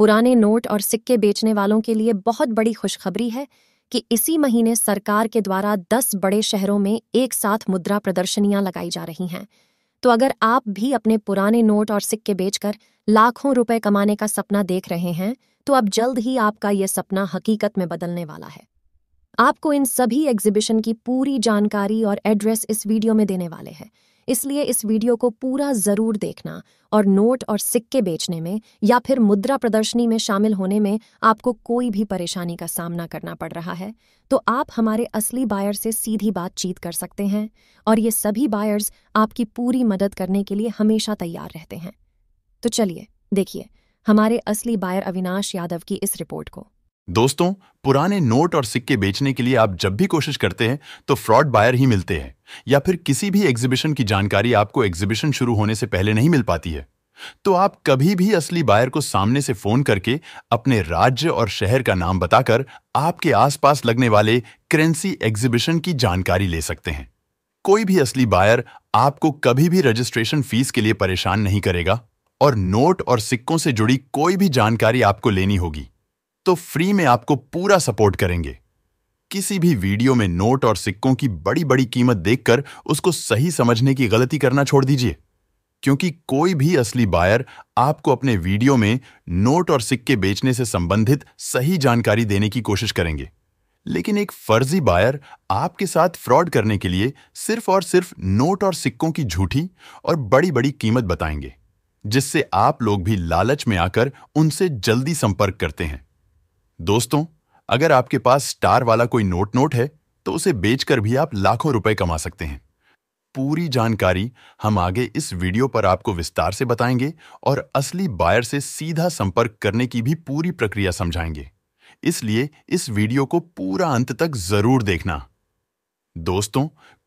पुराने नोट और सिक्के बेचने वालों के लिए बहुत बड़ी खुशखबरी है कि इसी महीने सरकार के द्वारा 10 बड़े शहरों में एक साथ मुद्रा प्रदर्शनियां लगाई जा रही हैं तो अगर आप भी अपने पुराने नोट और सिक्के बेचकर लाखों रुपए कमाने का सपना देख रहे हैं तो अब जल्द ही आपका यह सपना हकीकत में बदलने वाला है आपको इन सभी एग्जीबिशन की पूरी जानकारी और एड्रेस इस वीडियो में देने वाले हैं इसलिए इस वीडियो को पूरा जरूर देखना और नोट और सिक्के बेचने में या फिर मुद्रा प्रदर्शनी में शामिल होने में आपको कोई भी परेशानी का सामना करना पड़ रहा है तो आप हमारे असली बायर से सीधी बातचीत कर सकते हैं और ये सभी बायर्स आपकी पूरी मदद करने के लिए हमेशा तैयार रहते हैं तो चलिए देखिए हमारे असली बायर अविनाश यादव की इस रिपोर्ट को दोस्तों पुराने नोट और सिक्के बेचने के लिए आप जब भी कोशिश करते हैं तो फ्रॉड बायर ही मिलते हैं या फिर किसी भी एग्जीबिशन की जानकारी आपको एग्जीबिशन शुरू होने से पहले नहीं मिल पाती है तो आप कभी भी असली बायर को सामने से फोन करके अपने राज्य और शहर का नाम बताकर आपके आसपास लगने वाले करेंसी एग्जीबिशन की जानकारी ले सकते हैं कोई भी असली बायर आपको कभी भी रजिस्ट्रेशन फीस के लिए परेशान नहीं करेगा और नोट और सिक्कों से जुड़ी कोई भी जानकारी आपको लेनी होगी तो फ्री में आपको पूरा सपोर्ट करेंगे किसी भी वीडियो में नोट और सिक्कों की बड़ी बड़ी कीमत देखकर उसको सही समझने की गलती करना छोड़ दीजिए क्योंकि कोई भी असली बायर आपको अपने वीडियो में नोट और सिक्के बेचने से संबंधित सही जानकारी देने की कोशिश करेंगे लेकिन एक फर्जी बायर आपके साथ फ्रॉड करने के लिए सिर्फ और सिर्फ नोट और सिक्कों की झूठी और बड़ी बड़ी कीमत बताएंगे जिससे आप लोग भी लालच में आकर उनसे जल्दी संपर्क करते हैं दोस्तों अगर आपके पास स्टार वाला कोई नोट नोट है तो उसे बेचकर भी आप लाखों रुपए कमा सकते हैं पूरी जानकारी हम आगे इस वीडियो पर आपको विस्तार से बताएंगे और असली बायर से सीधा संपर्क करने की भी पूरी प्रक्रिया समझाएंगे इसलिए इस वीडियो को पूरा अंत तक जरूर देखना दोस्तों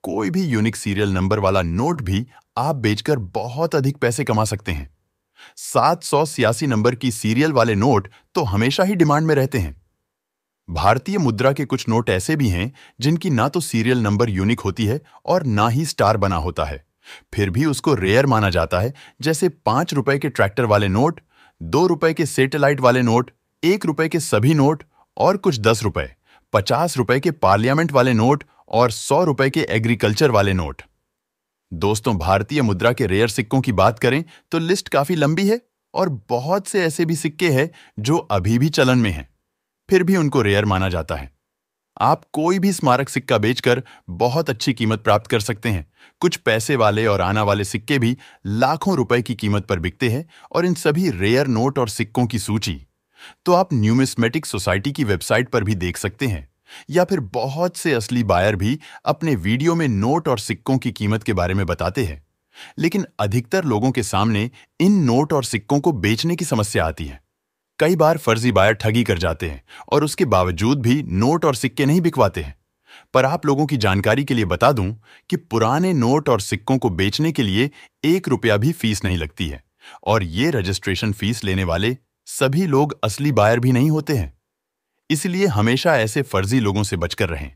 कोई भी यूनिक सीरियल नंबर वाला नोट भी आप बेचकर बहुत अधिक पैसे कमा सकते हैं सात सौ सियासी नंबर की सीरियल वाले नोट तो हमेशा ही डिमांड में रहते हैं भारतीय मुद्रा के कुछ नोट ऐसे भी हैं जिनकी ना तो सीरियल नंबर यूनिक होती है और ना ही स्टार बना होता है फिर भी उसको रेयर माना जाता है जैसे पांच रुपए के ट्रैक्टर वाले नोट दो रुपए के सेटेलाइट वाले नोट एक रुपए के सभी नोट और कुछ दस रुपए पचास रुपए के पार्लियामेंट वाले नोट और सौ रुपए के एग्रीकल्चर वाले नोट दोस्तों भारतीय मुद्रा के रेयर सिक्कों की बात करें तो लिस्ट काफी लंबी है और बहुत से ऐसे भी सिक्के हैं जो अभी भी चलन में हैं फिर भी उनको रेयर माना जाता है आप कोई भी स्मारक सिक्का बेचकर बहुत अच्छी कीमत प्राप्त कर सकते हैं कुछ पैसे वाले और आना वाले सिक्के भी लाखों रुपए की कीमत पर बिकते हैं और इन सभी रेयर नोट और सिक्कों की सूची तो आप न्यूमिस्मेटिक सोसाइटी की वेबसाइट पर भी देख सकते हैं या फिर बहुत से असली बायर भी अपने वीडियो में नोट और सिक्कों की कीमत के बारे में बताते हैं लेकिन अधिकतर लोगों के सामने इन नोट और सिक्कों को बेचने की समस्या आती है कई बार फर्जी बायर ठगी कर जाते हैं और उसके बावजूद भी नोट और सिक्के नहीं बिकवाते हैं पर आप लोगों की जानकारी के लिए बता दूं कि पुराने नोट और सिक्कों को बेचने के लिए एक रुपया भी फीस नहीं लगती है और ये रजिस्ट्रेशन फीस लेने वाले सभी लोग असली बायर भी नहीं होते हैं इसलिए हमेशा ऐसे फर्जी लोगों से बचकर रहें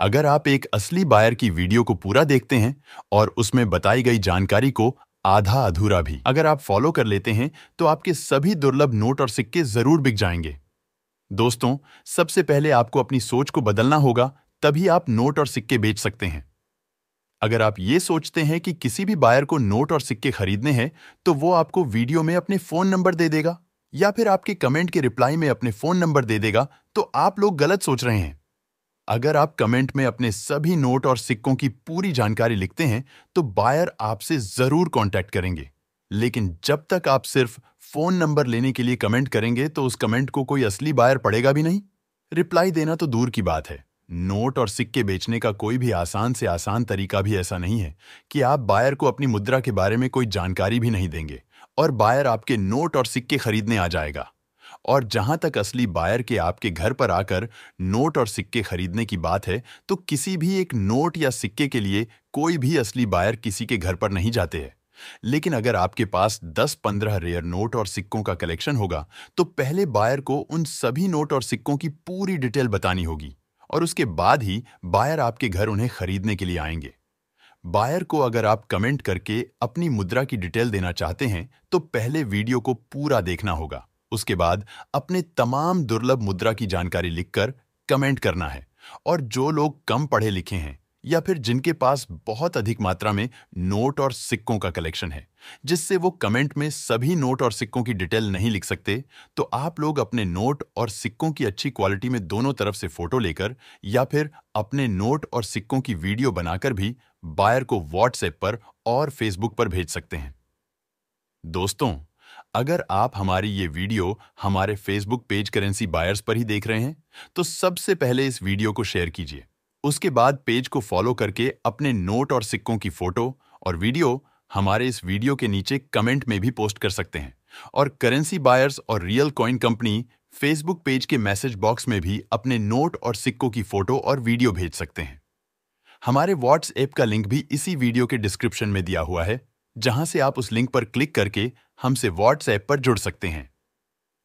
अगर आप एक असली बायर की वीडियो को पूरा देखते हैं और उसमें बताई गई जानकारी को आधा अधूरा भी अगर आप फॉलो कर लेते हैं तो आपके सभी दुर्लभ नोट और सिक्के जरूर बिक जाएंगे दोस्तों सबसे पहले आपको अपनी सोच को बदलना होगा तभी आप नोट और सिक्के बेच सकते हैं अगर आप ये सोचते हैं कि किसी भी बायर को नोट और सिक्के खरीदने हैं तो वो आपको वीडियो में अपने फोन नंबर दे देगा या फिर आपके कमेंट के रिप्लाई में अपने फोन नंबर दे देगा तो आप लोग गलत सोच रहे हैं अगर आप कमेंट में अपने सभी नोट और सिक्कों की पूरी जानकारी लिखते हैं तो बायर आपसे जरूर कॉन्टैक्ट करेंगे लेकिन जब तक आप सिर्फ फोन नंबर लेने के लिए कमेंट करेंगे तो उस कमेंट को कोई असली बायर पड़ेगा भी नहीं रिप्लाई देना तो दूर की बात है नोट और सिक्के बेचने का कोई भी आसान से आसान तरीका भी ऐसा नहीं है कि आप बायर को अपनी मुद्रा के बारे में कोई जानकारी भी नहीं देंगे और बायर आपके नोट और सिक्के खरीदने आ जाएगा और जहां तक असली बायर के आपके घर पर आकर नोट और सिक्के खरीदने की बात है तो किसी भी एक नोट या सिक्के के लिए कोई भी असली बायर किसी के घर पर नहीं जाते हैं लेकिन अगर आपके पास 10-15 रेयर नोट और सिक्कों का कलेक्शन होगा तो पहले बायर को उन सभी नोट और सिक्कों की पूरी डिटेल बतानी होगी और उसके बाद ही बायर आपके घर उन्हें खरीदने के लिए आएंगे बायर को अगर आप कमेंट करके अपनी मुद्रा की डिटेल देना चाहते हैं तो पहले वीडियो को पूरा देखना होगा उसके बाद अपने तमाम दुर्लभ मुद्रा की जानकारी लिखकर कमेंट करना है और जो लोग कम पढ़े लिखे हैं या फिर जिनके पास बहुत अधिक मात्रा में नोट और सिक्कों का कलेक्शन है जिससे वो कमेंट में सभी नोट और सिक्कों की डिटेल नहीं लिख सकते तो आप लोग अपने नोट और सिक्कों की अच्छी क्वालिटी में दोनों तरफ से फोटो लेकर या फिर अपने नोट और सिक्कों की वीडियो बनाकर भी बायर को व्हाट्सएप पर और फेसबुक पर भेज सकते हैं दोस्तों अगर आप हमारी ये वीडियो हमारे फेसबुक पेज करेंसी बायर्स पर ही देख रहे हैं तो सबसे पहले इस वीडियो को शेयर कीजिए उसके बाद पेज को फॉलो करके अपने नोट और सिक्कों की फोटो और वीडियो हमारे इस वीडियो के नीचे कमेंट में भी पोस्ट कर सकते हैं और करेंसी बायर्स और real coin company Facebook page के मैसेज बॉक्स में भी अपने नोट और सिक्कों की फोटो और वीडियो भेज सकते हैं हमारे व्हाट्सएप का लिंक भी इसी वीडियो के डिस्क्रिप्शन में दिया हुआ है जहां से आप उस लिंक पर क्लिक करके हमसे व्हाट्सएप पर जुड़ सकते हैं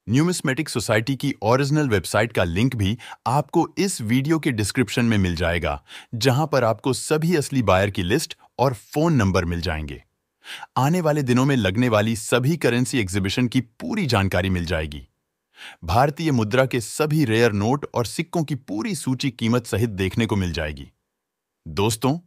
न्यूमिस्मेटिक सोसाइटी की ओरिजिनल वेबसाइट का लिंक भी आपको इस वीडियो के डिस्क्रिप्शन में मिल जाएगा जहां पर आपको सभी असली बायर की लिस्ट और फोन नंबर मिल जाएंगे आने वाले दिनों में लगने वाली सभी करेंसी एग्जिबिशन की पूरी जानकारी मिल जाएगी भारतीय मुद्रा के सभी रेयर नोट और सिक्कों की पूरी सूची कीमत सहित देखने को मिल जाएगी दोस्तों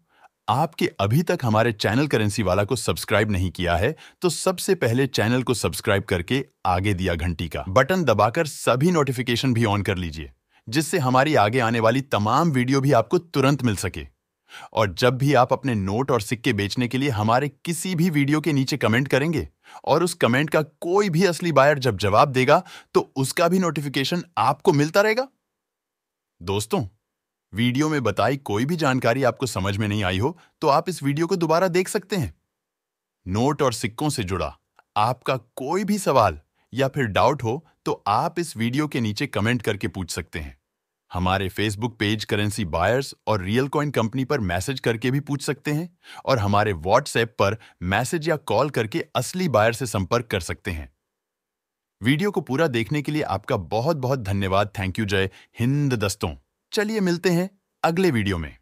आपके अभी तक हमारे चैनल करेंसी वाला को सब्सक्राइब नहीं किया है तो सबसे पहले चैनल को सब्सक्राइब करके आगे दिया घंटी का बटन दबाकर सभी नोटिफिकेशन भी ऑन कर लीजिए जिससे हमारी आगे आने वाली तमाम वीडियो भी आपको तुरंत मिल सके और जब भी आप अपने नोट और सिक्के बेचने के लिए हमारे किसी भी वीडियो के नीचे कमेंट करेंगे और उस कमेंट का कोई भी असली बायर जब जवाब देगा तो उसका भी नोटिफिकेशन आपको मिलता रहेगा दोस्तों वीडियो में बताई कोई भी जानकारी आपको समझ में नहीं आई हो तो आप इस वीडियो को दोबारा देख सकते हैं नोट और सिक्कों से जुड़ा आपका कोई भी सवाल या फिर डाउट हो तो आप इस वीडियो के नीचे कमेंट करके पूछ सकते हैं हमारे फेसबुक पेज करेंसी बायर्स और रियल कॉइन कंपनी पर मैसेज करके भी पूछ सकते हैं और हमारे व्हाट्सएप पर मैसेज या कॉल करके असली बायर से संपर्क कर सकते हैं वीडियो को पूरा देखने के लिए आपका बहुत बहुत धन्यवाद थैंक यू जय हिंद दस्तों चलिए मिलते हैं अगले वीडियो में